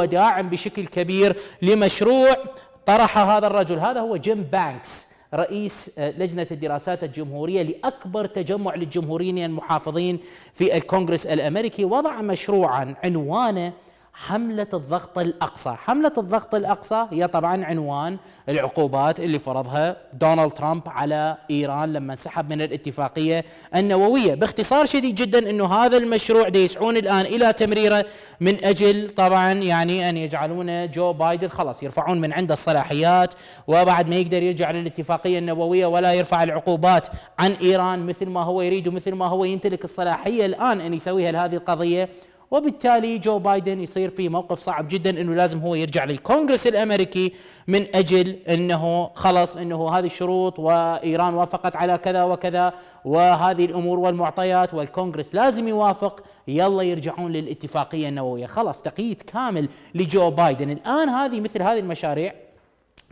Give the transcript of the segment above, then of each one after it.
وداعم بشكل كبير لمشروع طرح هذا الرجل هذا هو جيم بانكس رئيس آه، لجنة الدراسات الجمهورية لأكبر تجمع للجمهوريين المحافظين في الكونغرس الأمريكي وضع مشروعا عنوانه حملة الضغط الأقصى حملة الضغط الأقصى هي طبعا عنوان العقوبات اللي فرضها دونالد ترامب على إيران لما انسحب من الاتفاقية النووية باختصار شديد جدا أنه هذا المشروع يسعون الآن إلى تمريره من أجل طبعا يعني أن يجعلون جو بايدن خلاص يرفعون من عنده الصلاحيات وبعد ما يقدر يرجع للاتفاقية النووية ولا يرفع العقوبات عن إيران مثل ما هو يريد ومثل ما هو يمتلك الصلاحية الآن أن يسويها لهذه القضية وبالتالي جو بايدن يصير في موقف صعب جدا انه لازم هو يرجع للكونغرس الامريكي من اجل انه خلص انه هذه الشروط وايران وافقت على كذا وكذا وهذه الامور والمعطيات والكونغرس لازم يوافق يلا يرجعون للاتفاقيه النوويه خلاص تقييد كامل لجو بايدن الان هذه مثل هذه المشاريع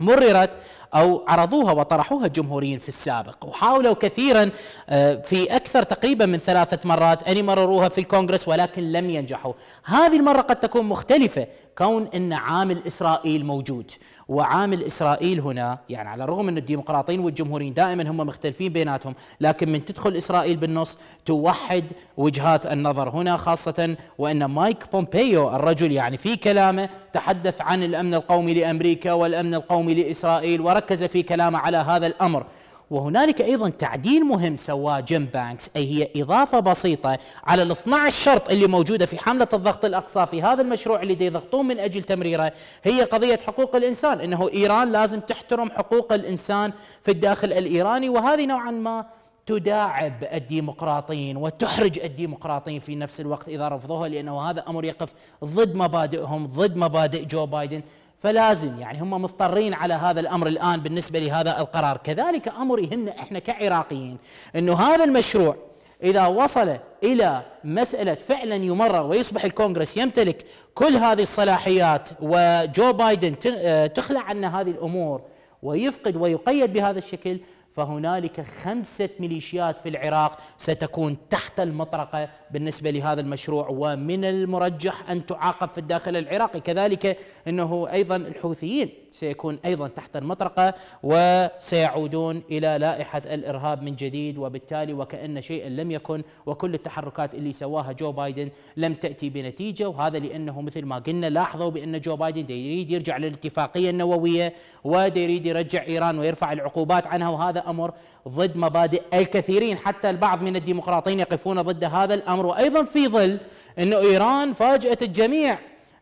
مررت او عرضوها وطرحوها الجمهوريين في السابق وحاولوا كثيرا آه، في اكثر تقريبا من ثلاثه مرات ان يمرروها في الكونغرس ولكن لم ينجحوا هذه المره قد تكون مختلفه كون ان عامل اسرائيل موجود وعامل اسرائيل هنا يعني على الرغم ان الديمقراطيين والجمهوريين دائما هم مختلفين بيناتهم لكن من تدخل اسرائيل بالنص توحد وجهات النظر هنا خاصه وان مايك بومبيو الرجل يعني في كلامه تحدث عن الامن القومي لامريكا والامن القومي لاسرائيل وركز في كلامه على هذا الامر وهنالك ايضا تعديل مهم سواه جيم بانكس اي هي اضافه بسيطه على ال 12 شرط اللي موجوده في حمله الضغط الاقصى في هذا المشروع اللي يضغطون من اجل تمريره هي قضيه حقوق الانسان انه ايران لازم تحترم حقوق الانسان في الداخل الايراني وهذه نوعا ما تداعب الديمقراطيين وتحرج الديمقراطيين في نفس الوقت اذا رفضوها لانه هذا امر يقف ضد مبادئهم ضد مبادئ جو بايدن فلازم يعني هم مضطرين على هذا الامر الان بالنسبه لهذا القرار، كذلك امر يهمنا احنا كعراقيين انه هذا المشروع اذا وصل الى مساله فعلا يمرر ويصبح الكونغرس يمتلك كل هذه الصلاحيات وجو بايدن آه، تخلع عنا هذه الامور ويفقد ويقيد بهذا الشكل فهنالك خمسة ميليشيات في العراق ستكون تحت المطرقة بالنسبة لهذا المشروع ومن المرجح أن تعاقب في الداخل العراقي كذلك أنه أيضا الحوثيين سيكون أيضا تحت المطرقة وسيعودون إلى لائحة الإرهاب من جديد وبالتالي وكأن شيء لم يكن وكل التحركات اللي سواها جو بايدن لم تأتي بنتيجة وهذا لأنه مثل ما قلنا لاحظوا بأن جو بايدن يريد يرجع للاتفاقية النووية ويريد يرجع إيران ويرفع العقوبات عنها وهذا هذا امر ضد مبادئ الكثيرين حتى البعض من الديمقراطيين يقفون ضد هذا الامر وايضا في ظل ان ايران فاجات الجميع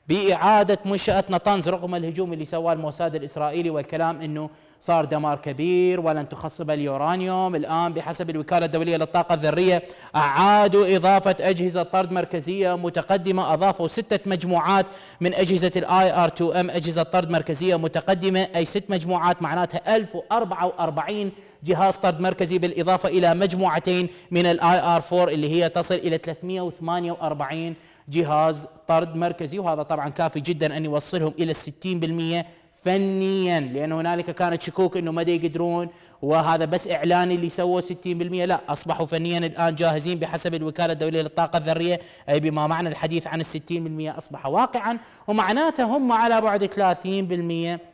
باعاده منشاه نطنز رغم الهجوم اللي سواه الموساد الاسرائيلي والكلام انه صار دمار كبير ولن تخصب اليورانيوم الآن بحسب الوكالة الدولية للطاقة الذرية أعادوا إضافة أجهزة طرد مركزية متقدمة أضافوا ستة مجموعات من أجهزة الاي ار 2 ام أجهزة طرد مركزية متقدمة أي ست مجموعات معناتها 1044 جهاز طرد مركزي بالإضافة إلى مجموعتين من الاي ار 4 اللي هي تصل إلى 348 جهاز طرد مركزي وهذا طبعا كافي جدا أن يوصلهم إلى 60% فنيا لان هنالك كانت شكوك انه ما يقدرون وهذا بس اعلاني اللي سووا 60% لا اصبحوا فنيا الان جاهزين بحسب الوكاله الدوليه للطاقه الذريه اي بما معنى الحديث عن ال 60% اصبح واقعا ومعناته هم على بعد 30%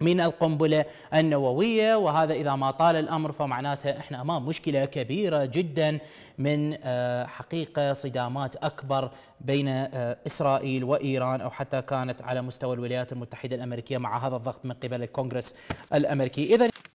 من القنبلة النووية وهذا إذا ما طال الأمر فمعناته إحنا أمام مشكلة كبيرة جدا من آه، حقيقة صدامات أكبر بين آه، إسرائيل وإيران أو حتى كانت على مستوى الولايات المتحدة الأمريكية مع هذا الضغط من قبل الكونغرس الأمريكي إذا